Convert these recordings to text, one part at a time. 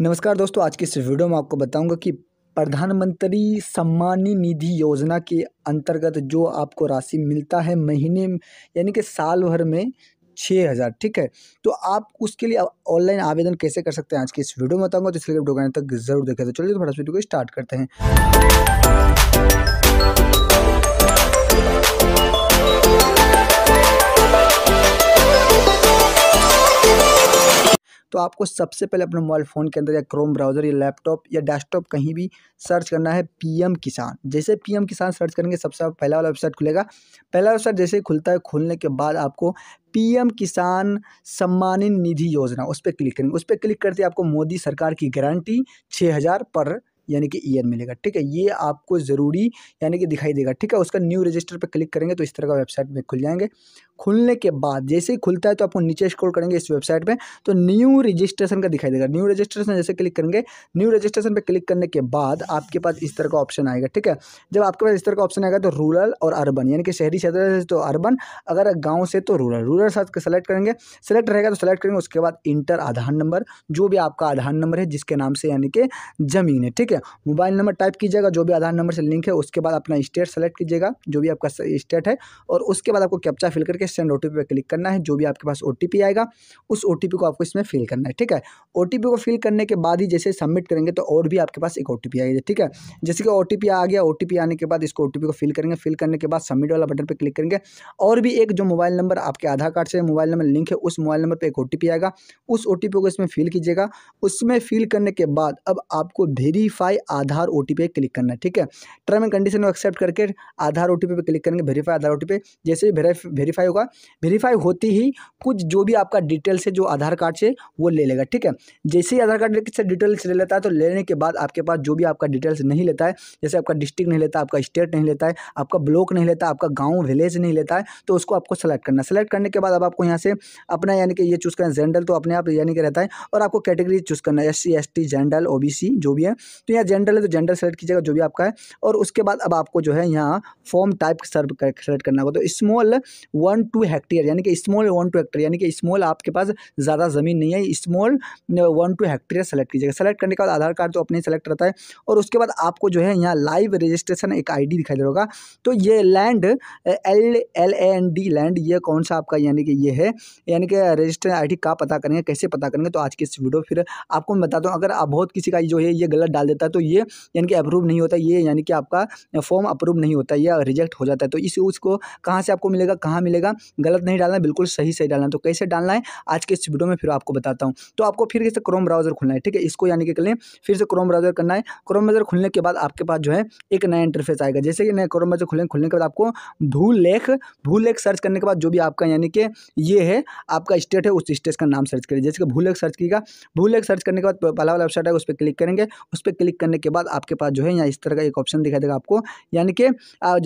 नमस्कार दोस्तों आज के इस वीडियो में आपको बताऊंगा कि प्रधानमंत्री सम्मान निधि योजना के अंतर्गत जो आपको राशि मिलता है महीने यानी कि साल भर में छः हज़ार ठीक है तो आप उसके लिए ऑनलाइन आवेदन कैसे कर सकते हैं आज के इस वीडियो में बताऊंगा तो इसलिए लिए तक जरूर देखें तो चलिए थोड़ा वीडियो को स्टार्ट करते हैं तो आपको सबसे पहले अपने मोबाइल फ़ोन के अंदर या क्रोम ब्राउज़र या लैपटॉप या डेस्कटॉप कहीं भी सर्च करना है पीएम किसान जैसे पीएम किसान सर्च करेंगे सबसे पहला वाला वेबसाइट खुलेगा पहला वेबसाइट जैसे ही खुलता है खुलने के बाद आपको पीएम किसान सम्मानित निधि योजना उस पर क्लिक करेंगे उस पर क्लिक करते आपको मोदी सरकार की गारंटी छः हज़ार पर यानी कि ईयर मिलेगा ठीक है ये आपको ज़रूरी यानी कि दिखाई देगा ठीक है उसका न्यू रजिस्टर पर क्लिक करेंगे तो इस तरह का वेबसाइट में खुल जाएंगे खुलने के बाद जैसे ही खुलता है तो आपको नीचे स्क्रॉल करेंगे इस वेबसाइट पे तो न्यू रजिस्ट्रेशन का दिखाई देगा न्यू रजिस्ट्रेशन जैसे क्लिक करेंगे न्यू रजिस्ट्रेशन पे क्लिक करने के बाद आपके पास इस तरह का ऑप्शन आएगा ठीक है जब आपके पास इस तरह का ऑप्शन आएगा तो रूरल और अर्बन यानी कि शहरी क्षेत्र से तो अर्बन अगर गाँव से तो रूरल रूरल साथ सेलेक्ट करेंगे सेलेक्ट रहेगा तो सेलेक्ट करेंगे उसके बाद इंटर आधार नंबर जो भी आपका आधार नंबर है जिसके नाम से यानी कि ज़मीन है ठीक है है मोबाइल नंबर टाइप कीजिएगा जो भी आधार नंबर से लिंक है उसके बाद अपना स्टेट सेलेक्ट कीजिएगा जो भी आपका स्टेट है और उसके बाद आपको कैप्चा फिल करके सेंड ओ टी पे क्लिक करना है जो भी आपके पास ओ आएगा उस ओ को आपको इसमें फिल करना है ठीक है ओ को फिल करने के बाद ही जैसे सबमिट करेंगे तो और भी आपके पास एक ओ आएगी ठीक है जैसे कि ओ आ गया ओ आने के बाद इसको ओ को फिल करेंगे फिल करने के बाद सबमिट वाला बटन पर क्लिक करेंगे और भी एक जो मोबाइल नंबर आपके आधार कार्ड से मोबाइल नंबर लिंक है उस मोबाइल नंबर पर एक ओ आएगा उस ओ को इसमें फिल कीजिएगा उसमें फिल करने के बाद अब आपको वेरीफाई वेरीफाई आधार ओ पे क्लिक करना है ठीक है टर्म एंड कंडीशन को एक्सेप्ट करके आधार ओ पे क्लिक करेंगे वेरीफाई आधार ओ पे जैसे वेरीफाई होगा वेरीफाई होती ही कुछ जो भी आपका डिटेल्स है जो आधार कार्ड से वो ले लेगा ठीक है जैसे ही आधार कार्ड से डिटेल्स ले लेता है तो लेने के बाद आपके पास जो भी आपका डिटेल्स नहीं लेता है जैसे आपका डिस्ट्रिक्ट नहीं लेता आपका स्टेट नहीं लेता है आपका ब्लॉक नहीं लेता आपका गाँव विलेज नहीं लेता है तो उसको आपको सेलेक्ट करना सेलेक्ट करने के बाद अब आपको यहाँ से अपना यानी कि ये चूज़ करना जनरल तो अपने आप यानी कि रहता है और आपको कैटेगरी चूज़ करना है S C S T general O जो भी है तो या जेंडर है तो जेंडर सेलेक्ट कीजिएगा जो भी आपका है और उसके बाद अब आपको जो है यहाँ फॉर्म टाइप सर्व सेलेक्ट करना होगा तो स्मॉल वन टू हेक्टेयर यानी कि स्मॉल वन टू हेक्टेयर यानी कि स्मॉल आपके पास ज़्यादा ज़मीन नहीं है small one two hectare select कीजिएगा सेलेक्ट करने के बाद आधार कार्ड तो अपने सेलेक्ट रहता है और उसके बाद आपको जो है यहाँ लाइव रजिस्ट्रेशन एक आईडी दिखाई दे होगा तो ये land L L A N D land ये कौन सा आपका यानी कि ये है यानी कि रजिस्टर आईडी का पता करेंगे कैसे पता करेंगे तो आज की इस वीडियो फिर आपको मैं बताता हूँ अगर आप बहुत किसी का जो है ये गलत डाल देता है है तो ये यानी कि अप्रूव नहीं होता ये यानी कि आपका फॉर्म अप्रूव नहीं होता या रिजेक्ट हो जाता है तो इस उसको कहाँ से आपको मिलेगा कहाँ मिलेगा गलत नहीं डालना बिल्कुल सही सही डालना तो कैसे डालना है आज के इस वीडियो में फिर आपको बताता हूँ तो आपको फिर से क्रोम ब्राउज़र खुलना है ठीक है इसको यानी कि करें फिर से क्रोम ब्राउज़र करना है क्रोम ब्राउज़र खुलने के बाद आपके पास जो है एक नया इंटरफेस आएगा जैसे कि नया क्रोम ब्राउज़र खुलने खुलने के बाद आपको भू लेख भू लेख सर्च करने के बाद जो भी आपका यानी कि ये है आपका स्टेट है उस स्टेट का नाम सर्च करिए जैसे कि भू लेख सर्च कीजिएगा लेख सर्च करने के बाद पहला वाला वेबसाइट है उस पर क्लिक करेंगे उस पर क्लिक क्लिक करने के बाद आपके पास जो है यहाँ इस तरह का एक ऑप्शन दिखाई देगा आपको यानी कि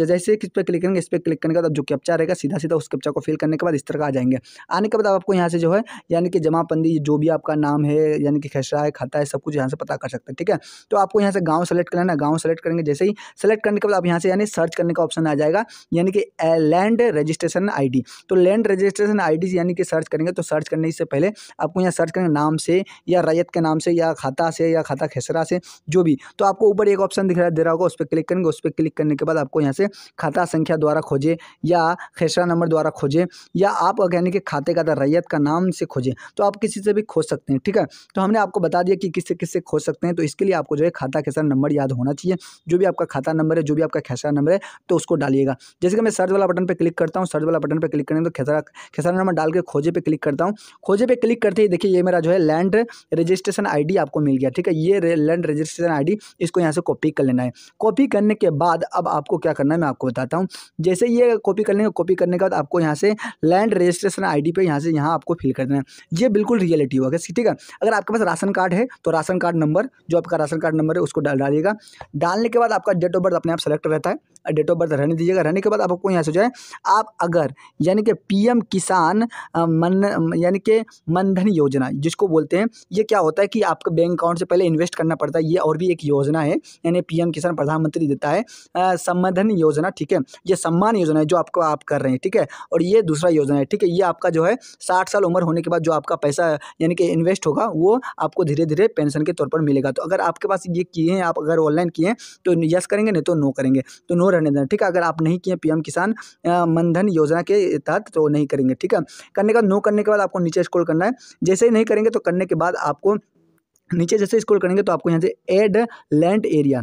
जैसे किस पर क्लिक करेंगे इस पर क्लिक करने के बाद जो कैप्चा रहेगा सीधा सीधा उस कैप्चा को फिल करने के बाद इस तरह का आ जाएंगे आने के बाद आपको यहाँ से जो है यानी कि जमाबंदी जो भी आपका नाम है यानी कि खसरा है खाता है सब कुछ यहाँ से पता कर सकते हैं ठीक है तो आपको यहाँ से गाँव सेलेक्ट करना है गाँव सेलेक्ट करेंगे जैसे ही सेलेक्ट करने के बाद आप यहाँ से यानी सर्च करने का ऑप्शन आ जाएगा यानी कि लैंड रजिस्ट्रेशन आई तो लैंड रजिस्ट्रेशन आईडी यानी कि सर्च करेंगे तो सर्च करने से पहले आपको यहाँ सर्च करेंगे नाम से या रैयत के नाम से या खाता से या खाता खेसरा से जो भी तो आपको ऊपर एक ऑप्शन दिख रहा दे रहा होगा उस पर क्लिक करेंगे उस पर क्लिक करने के बाद आपको यहाँ से खाता संख्या द्वारा खोजे या खेसरा नंबर द्वारा खोजे या आप यानी कि खाते का रैयत का नाम से खोजे तो आप किसी से भी खोज सकते हैं ठीक है तो हमने आपको बता दिया कि किससे किससे खोज सकते हैं तो इसके लिए आपको जो है खाता खेसरा नंबर याद होना चाहिए जो भी आपका खाता नंबर है जो भी आपका खेसरा नंबर है तो उसको डालिएगा जैसे कि मैं सर्च वाला बटन पर क्लिक करता हूँ सर्च वाला बटन पर क्लिक करेंगे तो खेसरा खेसरा नंबर डाल के खोजे पर क्लिक करता हूँ खोजे पर क्लिक करते ही देखिए ये मेरा जो है लैंड रजिस्ट्रेशन आई आपको मिल गया ठीक है ये लैंड रजिस्ट्रेशन रजिस्ट्रेशन आईडी इसको यहाँ से कॉपी कर लेना है कॉपी करने के बाद अब आपको क्या करना है मैं आपको बताता हूँ जैसे ये कॉपी कर लेंगे कॉपी करने के बाद आपको यहाँ से लैंड रजिस्ट्रेशन आई डी यहाँ से यहाँ आपको फिल कर देना है ये बिल्कुल रियलिटी हुआ कैसे ठीक है अगर आपके पास राशन कार्ड है तो राशन कार्ड नंबर जो आपका राशन कार्ड नंबर है उसको डाल डालिएगा डालने के बाद आपका डेट ऑफ बर्थ अपने आप सेलेक्ट रहता है डेट ऑफ बर्थ रहने दीजिएगा रहने के बाद आपको यहाँ से जो है आप अगर यानी कि पीएम किसान मन यानी कि मनधन योजना जिसको बोलते हैं ये क्या होता है कि आपके बैंक अकाउंट से पहले इन्वेस्ट करना पड़ता है ये और भी एक योजना है यानी पीएम किसान प्रधानमंत्री देता है सम्माधन योजना ठीक है ये सम्मान योजना है जो आपको आप कर रहे हैं ठीक है और ये दूसरा योजना है ठीक है ये आपका जो है साठ साल उम्र होने के बाद जो आपका पैसा यानी कि इन्वेस्ट होगा वो आपको धीरे धीरे पेंशन के तौर पर मिलेगा तो अगर आपके पास ये किए हैं आप अगर ऑनलाइन किए हैं तो यस करेंगे नहीं तो नो करेंगे तो नो रहने देना ठीक है अगर आप नहीं किए पीएम किसान मनधन योजना के तहत तो नहीं करेंगे ठीक है करने का नो करने के बाद आपको नीचे स्क्रॉल करना है जैसे ही नहीं करेंगे तो करने के बाद आपको नीचे जैसे स्कोर करेंगे तो आपको यहाँ से एड लैंड एरिया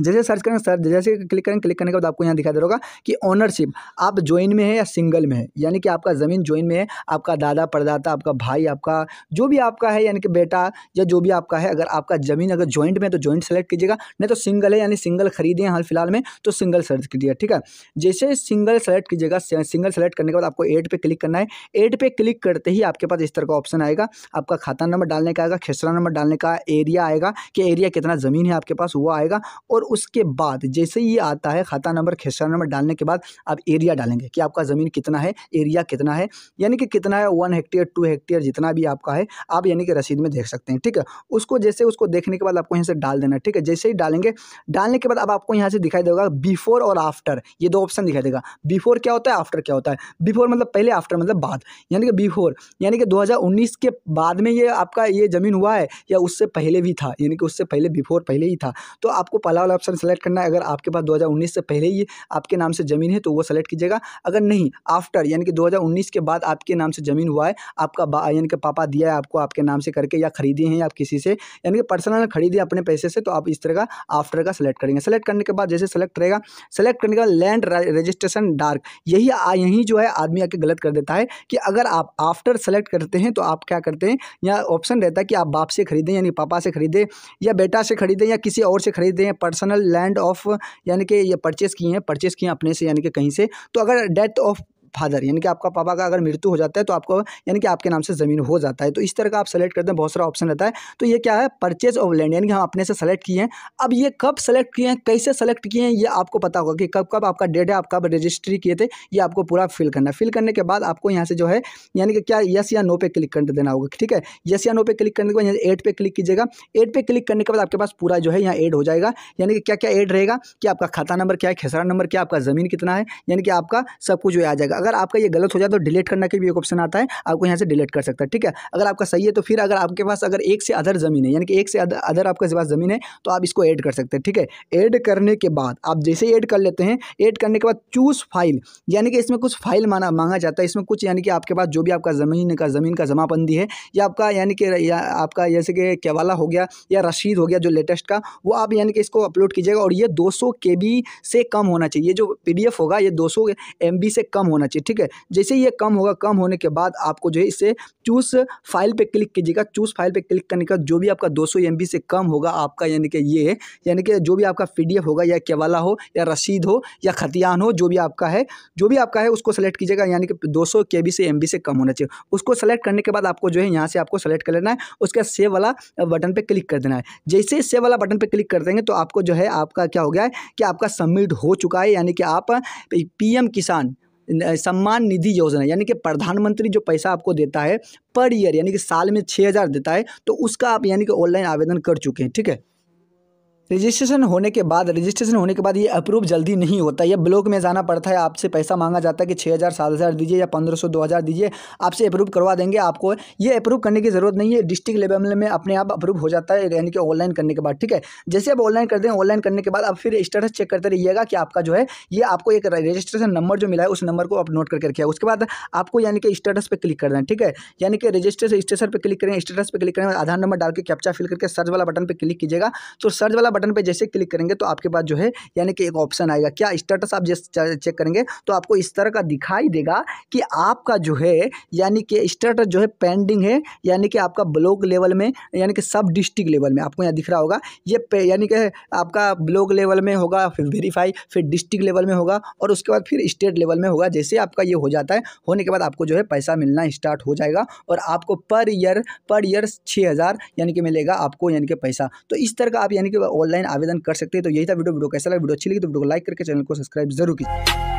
जैसे सर्च करें सर जैसे क्लिक करें क्लिक करने के बाद आपको यहाँ दिखाई दे रहा होगा कि ओनरशिप आप ज्वाइन में है या सिंगल में है यानी कि आपका ज़मीन ज्वाइन में है आपका दादा परदादा आपका भाई आपका जो भी आपका है यानी कि बेटा या जो भी आपका है अगर आपका ज़मीन अगर ज्वाइंट में है तो ज्वाइंट सेलेक्ट कीजिएगा नहीं तो सिंगल है यानी सिंगल खरीदें हाल फिलहाल में तो सिंगल सर्च कीजिएगा ठीक है जैसे सिंगल सेलेक्ट कीजिएगा सिंगल सेलेक्ट करने के बाद आपको एट पर क्लिक करना है एट पर क्लिक करते ही आपके पास इस तरह का ऑप्शन आएगा आपका खाता नंबर डालने का आएगा खेसरा नंबर डालने का एरिया आएगा कि एरिया कितना ज़मीन है आपके पास वो आएगा और और उसके बाद जैसे ये आता है खाता नंबर खेसरा नंबर डालने के बाद आप एरिया डालेंगे कि आपका ज़मीन कितना है एरिया कितना है यानी कि कितना है वन हेक्टेयर टू हेक्टेयर जितना भी आपका है आप यानी कि रसीद में देख सकते हैं ठीक है उसको जैसे उसको देखने के बाद आपको यहाँ से डाल देना ठीक है जैसे ही डालेंगे डालने के बाद अब आपको यहाँ से दिखाई देगा बिफोर और आफ्टर ये दो ऑप्शन दिखाई देगा बिफोर क्या होता है आफ्टर क्या होता है बिफोर मतलब पहले आफ्टर मतलब बाद यानी कि बिफोर यानी कि 2019 के बाद में ये आपका ये ज़मीन हुआ है या उससे पहले भी था यानी कि उससे पहले बिफोर पहले ही था तो आपको पला वाला ऑप्शन सेलेक्ट करना है अगर आपके पास 2019 से पहले ही आपके नाम से ज़मीन है तो वो सेलेक्ट कीजिएगा अगर नहीं आफ्टर यानी कि 2019 के बाद आपके नाम से ज़मीन हुआ है आपका यानी कि पापा दिया है आपको आपके नाम से करके या खरीदी हैं या आप किसी से यानी कि पर्सनल खरीदे अपने पैसे से तो आप इस तरह का आफ्टर का सेलेक्ट करेंगे सेलेक्ट करने के बाद जैसे सेलेक्ट रहेगा सेलेक्ट करने का लैंड रजिस्ट्रेशन डार्क यही यही जो है आदमी आके गलत कर देता है कि अगर आप आफ्टर सेलेक्ट करते हैं तो आप क्या करते हैं या ऑप्शन रहता है कि आप बाप से खरीदें यानी पापा से खरीदें या बेटा से खरीदें या किसी और से खरीदें पर्सन पर्सनल लैंड ऑफ यानी कि ये परचेस किए हैं परचेस किए हैं अपने से यानी कि कहीं से तो अगर डेथ ऑफ फादर यानी कि आपका पापा का अगर मृत्यु हो जाता है तो आपको यानी कि आपके नाम से ज़मीन हो जाता है तो इस तरह का आप सेलेक्ट करते हैं बहुत सारा ऑप्शन रहता है तो ये क्या है परचेज ऑफ लैंड यानी कि हम अपने से सेलेक्ट किए हैं अब ये कब सेलेक्ट किए हैं कैसे सेलेक्ट किए हैं ये आपको पता होगा कि कब कब आपका डेट है आप कब रजिस्ट्री किए थे ये आपको पूरा फिल करना है फिल करने के बाद आपको यहाँ से जो है यानी कि क्या यस या नो पे क्लिक कर देना होगा ठीक है यस या नो पे क्लिक करने के बाद एड एट पे क्लिक कीजिएगा एट पे क्लिक करने के बाद आपके पास पूरा जो है यहाँ एड हो जाएगा यानी कि क्या क्या एड रहेगा कि आपका खाता नंबर क्या है खेसरा नंबर क्या आपका ज़मीन कितना है यानी कि आपका सब कुछ आ जाएगा अगर आपका ये गलत हो जाए तो डिलीट करना के भी एक ऑप्शन आता है आपको यहाँ से डिलीट कर सकता है ठीक है अगर आपका सही है तो फिर अगर आपके पास अगर एक से अदर ज़मीन है यानी कि एक से अदर आपके पास ज़मीन है तो आप इसको ऐड कर सकते हैं ठीक है ऐड करने के बाद आप जैसे ऐड कर लेते हैं ऐड करने के बाद चूज़ फाइल यानी कि इसमें कुछ फाइल माना मांगा जाता है इसमें कुछ यानी कि आपके पास जो भी आपका ज़मीन का ज़मीन का जमाबंदी है या आपका यानी कि या आपका जैसे कि केवाला हो गया या रशीद हो गया जो लेटेस्ट का वो आप यानी कि इसको अपलोड कीजिएगा और ये 200 बी से कम होना चाहिए ये जो एफ होगा ये एम बी से कम होना चाहिए चाहिए ठीक है जैसे ये कम होगा कम होने के बाद आपको जो है इसे चूस फाइल पर क्लिक कीजिएगा चूस फाइल पर क्लिक करने का जो भी आपका दो सौ से कम होगा आपका यानी कि ये यानी कि जो भी आपका पी होगा या केवाला हो या रसीद हो या खतियान हो जो भी आपका है जो भी आपका है उसको सेलेक्ट कीजिएगा यानी कि दो सौ से एम से कम होना चाहिए उसको सेलेक्ट करने के बाद आपको जो है यहाँ से आपको सेलेक्ट कर लेना है बाद सेव वाला बटन पे क्लिक कर देना है जैसे सेव वाला बटन पे क्लिक कर देंगे तो आपको जो है आपका क्या हो गया है कि आपका सबमिट हो चुका है यानी कि आप पीएम किसान सम्मान निधि योजना यानी कि प्रधानमंत्री जो पैसा आपको देता है पर ईयर यानी कि साल में छः हज़ार देता है तो उसका आप यानी कि ऑनलाइन आवेदन कर चुके हैं ठीक है रजिस्ट्रेशन होने के बाद रजिस्ट्रेशन होने के बाद ये अप्रूव जल्दी नहीं होता ये ब्लॉक में जाना पड़ता है आपसे पैसा मांगा जाता है कि छः हज़ार सात हज़ार दीजिए या पंद्रह सौ दो हज़ार दीजिए आपसे अप्रूव करवा देंगे आपको ये अप्रूव करने की ज़रूरत नहीं है डिस्ट्रिक्ट लेवल में अपने आप अप्रूव हो जाता है यानी कि ऑनलाइन करने के बाद ठीक है जैसे आप ऑनलाइन करते हैं ऑनलाइन करने के बाद आप फिर स्टेटस चेक करते रहिएगा कि आपका जो है ये आपको एक रजिस्ट्रेशन नंबर जो मिला है उस नंबर को आप नोट करके रखिए उसके बाद आपको यानी कि स्टेटस पर क्लिक करना है ठीक है यानी कि रजिस्ट्रेशन स्टेशन पर क्लिक करें स्टेटस पर क्लिक करें आधार नंबर डाल के कैप्चा फिल करके सर्च वाला बटन पर क्लिक कीजिएगा तो सर्च वाला वाला बटन पे जैसे क्लिक करेंगे तो आपके पास जो है यानी कि एक ऑप्शन आएगा क्या स्टेटस आप जैसे चेक करेंगे तो आपको इस तरह का दिखाई देगा कि आपका जो है यानी कि स्टेटस जो है पेंडिंग है यानी कि आपका ब्लॉक लेवल में यानी कि सब डिस्ट्रिक्ट लेवल में आपको यहाँ दिख रहा होगा ये यानी कि आपका ब्लॉक लेवल में होगा फिर वेरीफाई फिर डिस्ट्रिक्ट लेवल में होगा और उसके बाद फिर स्टेट लेवल में होगा जैसे आपका ये हो जाता है होने के बाद आपको जो है पैसा मिलना स्टार्ट हो जाएगा और आपको पर ईयर पर ईयर छः हज़ार यानी कि मिलेगा आपको यानी कि पैसा तो इस तरह का आप यानी कि ऑनलाइन आवेदन कर सकते हैं तो यही था वीडियो वीडियो कैसा लगा वीडियो अच्छी लगी तो वीडियो को लाइक करके चैनल को सब्सक्राइब जरूर कीजिए